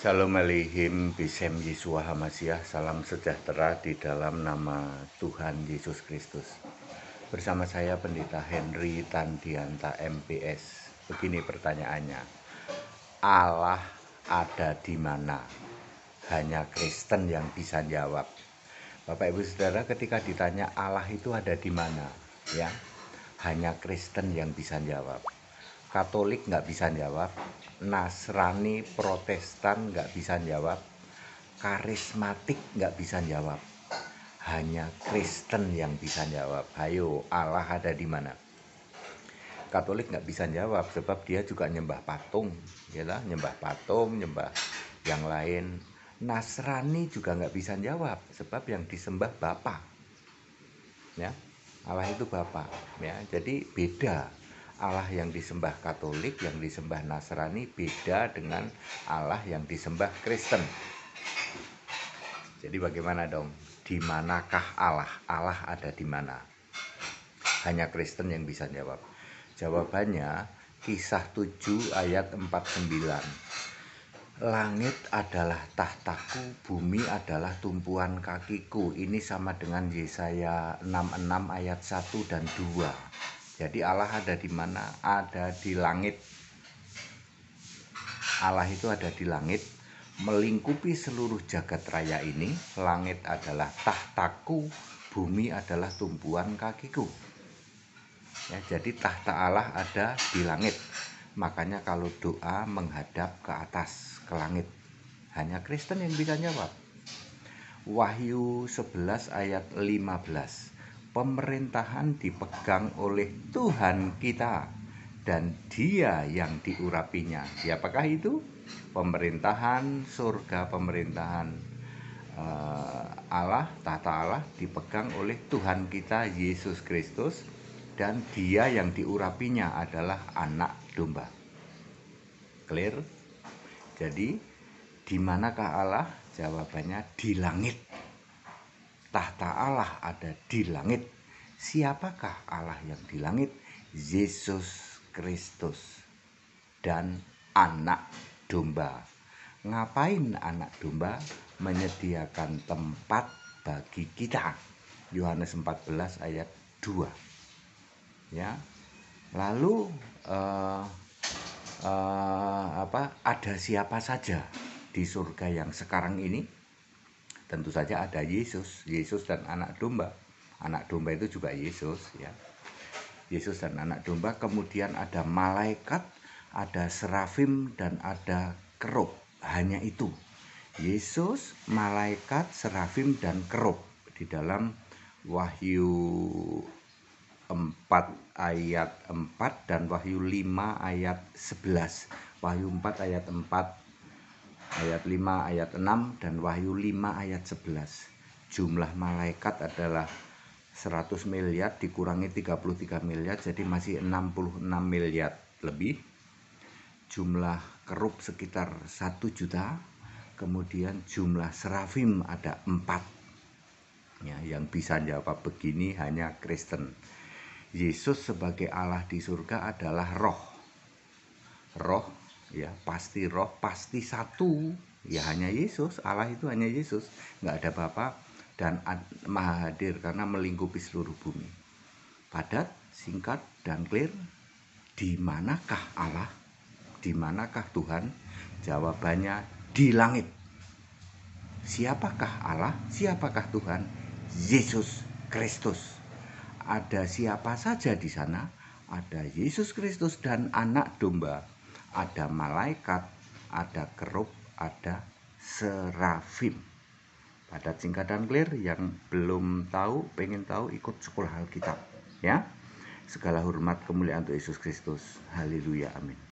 Salam aleihim bisem Yesua Hamasyah salam sejahtera di dalam nama Tuhan Yesus Kristus. Bersama saya Pendeta Henry Tandianta MPS. Begini pertanyaannya. Allah ada di mana? Hanya Kristen yang bisa jawab. Bapak Ibu Saudara, ketika ditanya Allah itu ada di mana, ya? Hanya Kristen yang bisa jawab. Katolik nggak bisa jawab, Nasrani Protestan nggak bisa jawab, karismatik nggak bisa jawab. Hanya Kristen yang bisa jawab. Ayo, Allah ada di mana? Katolik nggak bisa jawab sebab dia juga nyembah patung, ya lah, nyembah patung, nyembah yang lain. Nasrani juga nggak bisa jawab sebab yang disembah Bapa, ya Allah itu Bapak, ya jadi beda Allah yang disembah Katolik, yang disembah Nasrani beda dengan Allah yang disembah Kristen. Jadi bagaimana dong? Di manakah Allah? Allah ada di mana? Hanya Kristen yang bisa jawab. Jawabannya kisah 7 ayat 49. Langit adalah tahtaku, bumi adalah tumpuan kakiku. Ini sama dengan Yesaya 66 ayat 1 dan 2 jadi Allah ada di mana? Ada di langit. Allah itu ada di langit, melingkupi seluruh jagat raya ini. Langit adalah tahtaku, bumi adalah tumbuhan kakiku. Ya, jadi tahta Allah ada di langit. Makanya kalau doa menghadap ke atas, ke langit. Hanya Kristen yang bisa jawab. Wahyu 11 ayat 15 pemerintahan dipegang oleh Tuhan kita dan dia yang diurapinya siapakah itu pemerintahan surga pemerintahan uh, Allah tata Allah dipegang oleh Tuhan kita Yesus Kristus dan dia yang diurapinya adalah anak domba clear jadi di manakah Allah jawabannya di langit Tahta Allah ada di langit. Siapakah Allah yang di langit? Yesus Kristus dan anak domba. Ngapain anak domba menyediakan tempat bagi kita? Yohanes 14 ayat 2. Ya. Lalu uh, uh, apa ada siapa saja di surga yang sekarang ini? tentu saja ada Yesus, Yesus dan anak domba. Anak domba itu juga Yesus ya. Yesus dan anak domba, kemudian ada malaikat, ada serafim dan ada kerub. Hanya itu. Yesus, malaikat, serafim dan kerub di dalam Wahyu 4 ayat 4 dan Wahyu 5 ayat 11. Wahyu 4 ayat 4 ayat 5 ayat 6 dan Wahyu 5 ayat 11 jumlah malaikat adalah 100 miliar dikurangi 33 miliar jadi masih 66 miliar lebih jumlah kerup sekitar 1 juta kemudian jumlah serafim ada 4 ya, yang bisa jawab begini hanya Kristen Yesus sebagai Allah di surga adalah roh roh ya pasti roh pasti satu ya hanya Yesus Allah itu hanya Yesus nggak ada Bapa dan Maha hadir karena melingkupi seluruh bumi padat singkat dan clear di manakah Allah di manakah Tuhan jawabannya di langit siapakah Allah siapakah Tuhan Yesus Kristus ada siapa saja di sana ada Yesus Kristus dan anak domba ada malaikat, ada kerub, ada serafim. Pada singkatan dan clear yang belum tahu, pengen tahu ikut sekolah Alkitab ya. Segala hormat kemuliaan untuk Yesus Kristus. Haleluya. Amin.